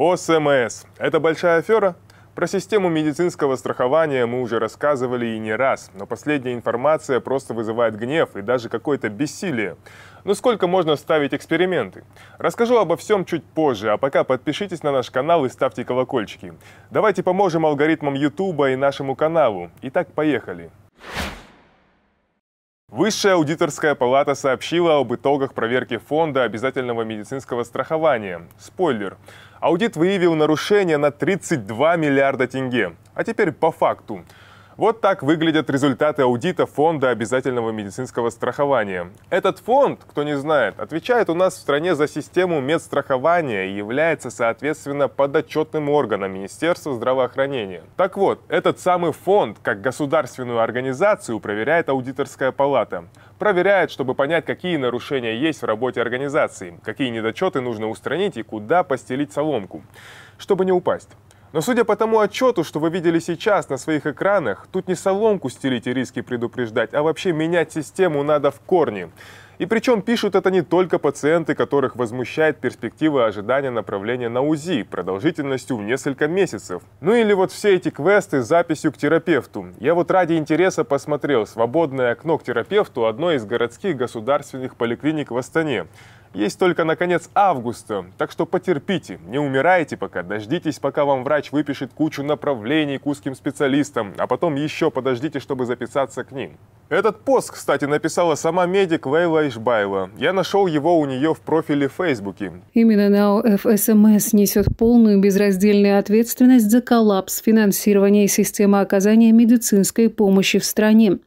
ОСМС – это большая афера? Про систему медицинского страхования мы уже рассказывали и не раз, но последняя информация просто вызывает гнев и даже какое-то бессилие. Но ну сколько можно ставить эксперименты? Расскажу обо всем чуть позже, а пока подпишитесь на наш канал и ставьте колокольчики. Давайте поможем алгоритмам YouTube и нашему каналу. Итак, поехали. Высшая аудиторская палата сообщила об итогах проверки фонда обязательного медицинского страхования. Спойлер. Аудит выявил нарушения на 32 миллиарда тенге. А теперь по факту. Вот так выглядят результаты аудита Фонда обязательного медицинского страхования. Этот фонд, кто не знает, отвечает у нас в стране за систему медстрахования и является, соответственно, подотчетным органом Министерства здравоохранения. Так вот, этот самый фонд, как государственную организацию, проверяет аудиторская палата. Проверяет, чтобы понять, какие нарушения есть в работе организации, какие недочеты нужно устранить и куда постелить соломку, чтобы не упасть. Но судя по тому отчету, что вы видели сейчас на своих экранах, тут не соломку стелить и риски предупреждать, а вообще менять систему надо в корне. И причем пишут это не только пациенты, которых возмущает перспектива ожидания направления на УЗИ продолжительностью в несколько месяцев. Ну или вот все эти квесты с записью к терапевту. Я вот ради интереса посмотрел «Свободное окно к терапевту» одной из городских государственных поликлиник в Астане есть только на конец августа, так что потерпите, не умирайте пока, дождитесь, пока вам врач выпишет кучу направлений к узким специалистам, а потом еще подождите, чтобы записаться к ним. Этот пост, кстати, написала сама медик Лейла Ишбайла. Я нашел его у нее в профиле в Фейсбуке. Именно НАО ФСМС несет полную безраздельную ответственность за коллапс финансирования и системы оказания медицинской помощи в стране.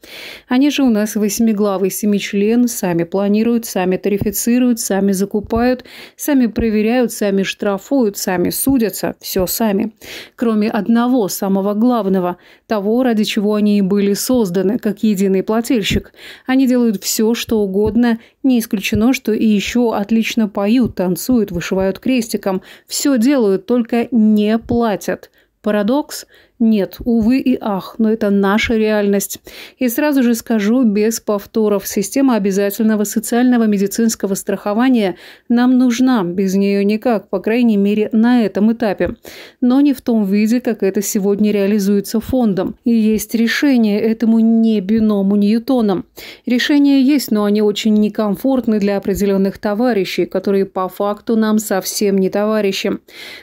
Они же у нас восьмиглавый семичлен, сами планируют, сами тарифицируют, сами закупают, сами проверяют, сами штрафуют, сами судятся, все сами. Кроме одного, самого главного, того, ради чего они и были созданы, как единый плательщик. Они делают все, что угодно, не исключено, что и еще отлично поют, танцуют, вышивают крестиком. Все делают, только не платят. Парадокс? Нет, увы и ах, но это наша реальность. И сразу же скажу без повторов, система обязательного социального медицинского страхования нам нужна, без нее никак, по крайней мере на этом этапе. Но не в том виде, как это сегодня реализуется фондом. И есть решение этому не биному Ньютоном. Решения есть, но они очень некомфортны для определенных товарищей, которые по факту нам совсем не товарищи.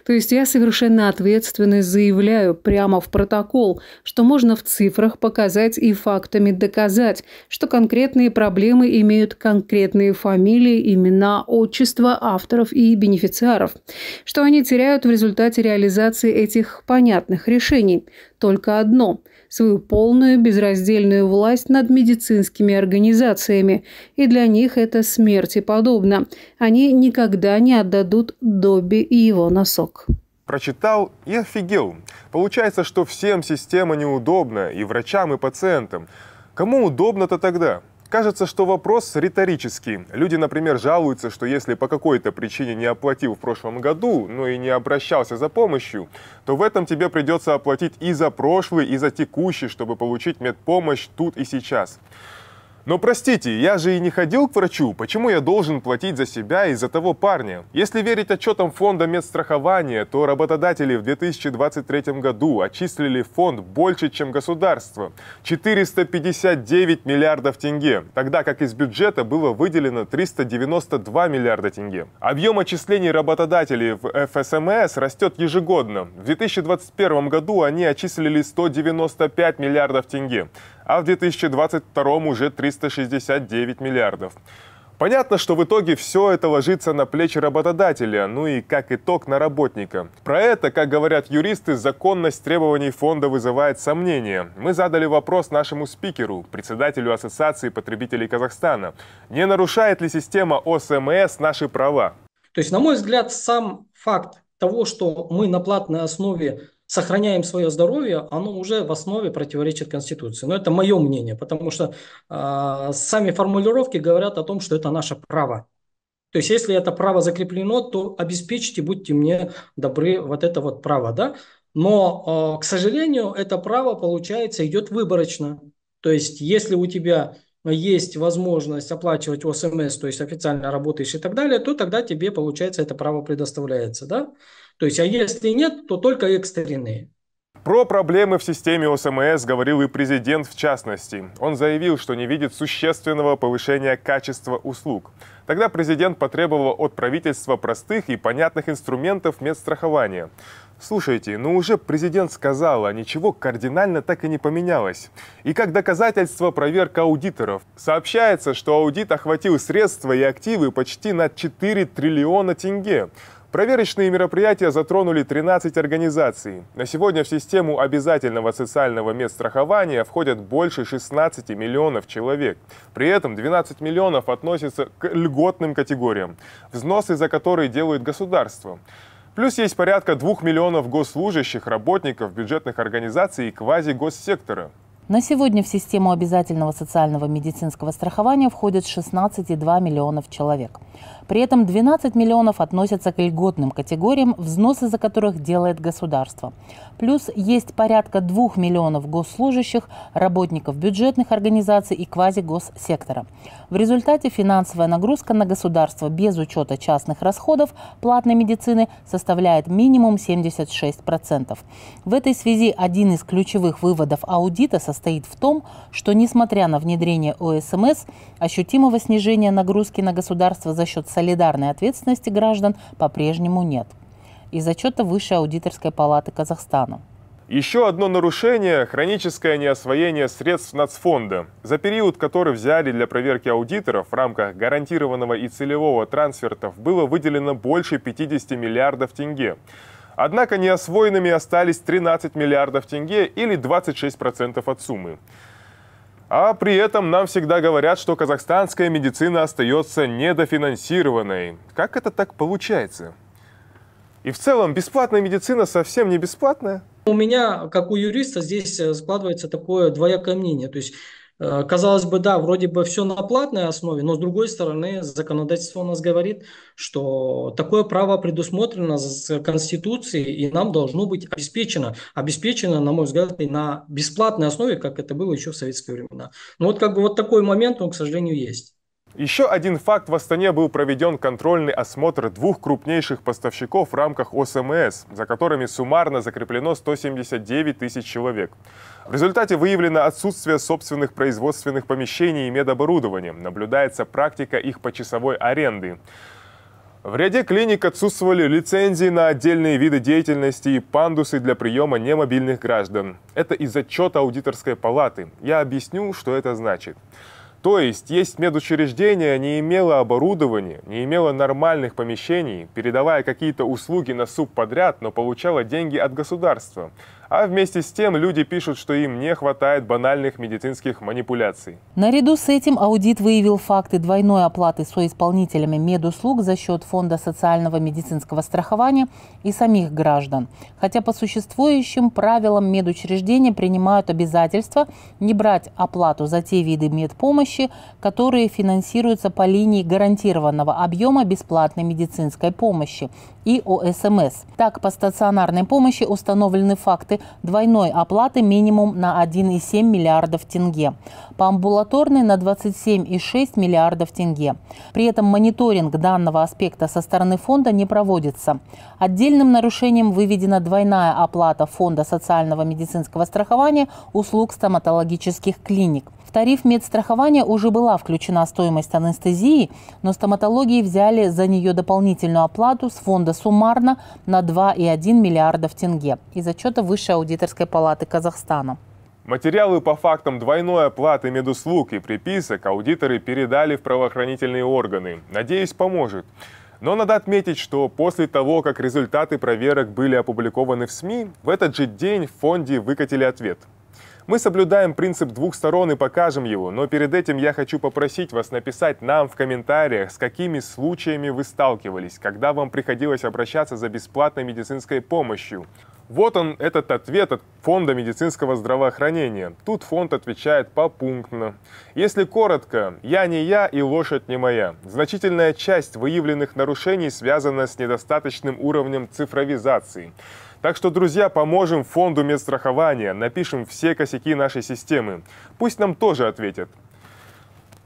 То есть я совершенно ответственно заявляю прямо в протокол, что можно в цифрах показать и фактами доказать, что конкретные проблемы имеют конкретные фамилии, имена, отчества авторов и бенефициаров, что они теряют в результате реализации этих понятных решений. Только одно – свою полную безраздельную власть над медицинскими организациями, и для них это смерти подобно. Они никогда не отдадут Добби и его носок. Прочитал и офигел. Получается, что всем система неудобна, и врачам, и пациентам. Кому удобно-то тогда? Кажется, что вопрос риторический. Люди, например, жалуются, что если по какой-то причине не оплатил в прошлом году, но и не обращался за помощью, то в этом тебе придется оплатить и за прошлый, и за текущий, чтобы получить медпомощь тут и сейчас. Но простите, я же и не ходил к врачу, почему я должен платить за себя и за того парня? Если верить отчетам фонда медстрахования, то работодатели в 2023 году отчислили фонд больше, чем государство – 459 миллиардов тенге, тогда как из бюджета было выделено 392 миллиарда тенге. Объем отчислений работодателей в ФСМС эм растет ежегодно. В 2021 году они отчислили 195 миллиардов тенге а в 2022 уже 369 миллиардов. Понятно, что в итоге все это ложится на плечи работодателя, ну и как итог на работника. Про это, как говорят юристы, законность требований фонда вызывает сомнения. Мы задали вопрос нашему спикеру, председателю Ассоциации потребителей Казахстана. Не нарушает ли система ОСМС наши права? То есть, на мой взгляд, сам факт того, что мы на платной основе сохраняем свое здоровье, оно уже в основе противоречит Конституции. Но это мое мнение, потому что э, сами формулировки говорят о том, что это наше право. То есть, если это право закреплено, то обеспечьте, будьте мне добры, вот это вот право, да. Но, э, к сожалению, это право, получается, идет выборочно. То есть, если у тебя есть возможность оплачивать ОСМС, то есть официально работаешь и так далее, то тогда тебе, получается, это право предоставляется, да? То есть, а если нет, то только экстренные. Про проблемы в системе ОСМС говорил и президент в частности. Он заявил, что не видит существенного повышения качества услуг. Тогда президент потребовал от правительства простых и понятных инструментов медстрахования. Слушайте, ну уже президент сказал, а ничего кардинально так и не поменялось. И как доказательство проверка аудиторов. Сообщается, что аудит охватил средства и активы почти на 4 триллиона тенге. Проверочные мероприятия затронули 13 организаций. На сегодня в систему обязательного социального страхования входят больше 16 миллионов человек. При этом 12 миллионов относятся к льготным категориям, взносы за которые делают государство. Плюс есть порядка двух миллионов госслужащих, работников, бюджетных организаций и квази-госсектора, на сегодня в систему обязательного социального медицинского страхования входят 16,2 миллионов человек. При этом 12 миллионов относятся к льготным категориям, взносы за которых делает государство. Плюс есть порядка 2 миллионов госслужащих, работников бюджетных организаций и квазигоссектора. В результате финансовая нагрузка на государство без учета частных расходов платной медицины составляет минимум 76%. В этой связи один из ключевых выводов аудита со состоит в том, что несмотря на внедрение ОСМС, ощутимого снижения нагрузки на государство за счет солидарной ответственности граждан по-прежнему нет. Из отчета Высшей аудиторской палаты Казахстана. Еще одно нарушение – хроническое неосвоение средств нацфонда. За период, который взяли для проверки аудиторов в рамках гарантированного и целевого трансфертов, было выделено больше 50 миллиардов тенге. Однако неосвоенными остались 13 миллиардов тенге или 26% от суммы. А при этом нам всегда говорят, что казахстанская медицина остается недофинансированной. Как это так получается? И в целом бесплатная медицина совсем не бесплатная. У меня, как у юриста, здесь э, складывается такое двоякое мнение. То есть Э, казалось бы, да, вроде бы все на платной основе, но с другой стороны, законодательство у нас говорит, что такое право предусмотрено с Конституцией и нам должно быть обеспечено. Обеспечено, на мой взгляд, и на бесплатной основе, как это было еще в советские времена. Но вот как бы вот такой момент, он, к сожалению, есть. Еще один факт в Астане был проведен контрольный осмотр двух крупнейших поставщиков в рамках ОСМС, за которыми суммарно закреплено 179 тысяч человек. В результате выявлено отсутствие собственных производственных помещений и медоборудования. Наблюдается практика их почасовой аренды. В ряде клиник отсутствовали лицензии на отдельные виды деятельности и пандусы для приема немобильных граждан. Это из отчета аудиторской палаты. Я объясню, что это значит. То есть, есть медучреждение не имело оборудования, не имело нормальных помещений, передавая какие-то услуги на субподряд, но получало деньги от государства. А вместе с тем люди пишут, что им не хватает банальных медицинских манипуляций. Наряду с этим аудит выявил факты двойной оплаты соисполнителями медуслуг за счет Фонда социального медицинского страхования и самих граждан. Хотя по существующим правилам медучреждения принимают обязательства не брать оплату за те виды медпомощи, которые финансируются по линии гарантированного объема бесплатной медицинской помощи и ОСМС. Эм так, по стационарной помощи установлены факты двойной оплаты минимум на 1,7 миллиардов тенге, по амбулаторной на 27,6 миллиардов тенге. При этом мониторинг данного аспекта со стороны фонда не проводится. Отдельным нарушением выведена двойная оплата Фонда социального медицинского страхования услуг стоматологических клиник. В тариф медстрахования уже была включена стоимость анестезии, но стоматологии взяли за нее дополнительную оплату с фонда суммарно на 2,1 миллиардов тенге из отчета Высшей аудиторской палаты Казахстана. Материалы по фактам двойной оплаты медуслуг и приписок аудиторы передали в правоохранительные органы. Надеюсь, поможет. Но надо отметить, что после того, как результаты проверок были опубликованы в СМИ, в этот же день в фонде выкатили ответ – мы соблюдаем принцип двух сторон и покажем его, но перед этим я хочу попросить вас написать нам в комментариях, с какими случаями вы сталкивались, когда вам приходилось обращаться за бесплатной медицинской помощью. Вот он, этот ответ от Фонда медицинского здравоохранения. Тут фонд отвечает попунктно. Если коротко, я не я и лошадь не моя. Значительная часть выявленных нарушений связана с недостаточным уровнем цифровизации. Так что, друзья, поможем фонду медстрахования, напишем все косяки нашей системы. Пусть нам тоже ответят.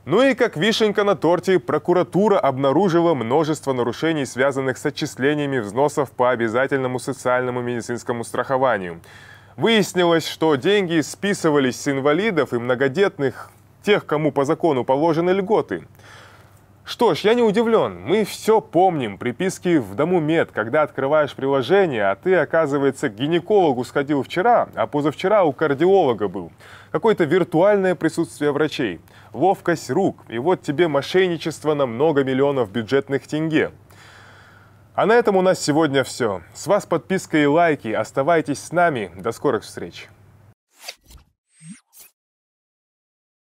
Ну и как вишенка на торте, прокуратура обнаружила множество нарушений, связанных с отчислениями взносов по обязательному социальному медицинскому страхованию. Выяснилось, что деньги списывались с инвалидов и многодетных, тех, кому по закону положены льготы. Что ж, я не удивлен. Мы все помним. Приписки в дому мед, когда открываешь приложение, а ты, оказывается, к гинекологу сходил вчера, а позавчера у кардиолога был. Какое-то виртуальное присутствие врачей. Ловкость рук. И вот тебе мошенничество на много миллионов бюджетных тенге. А на этом у нас сегодня все. С вас подписка и лайки. Оставайтесь с нами. До скорых встреч.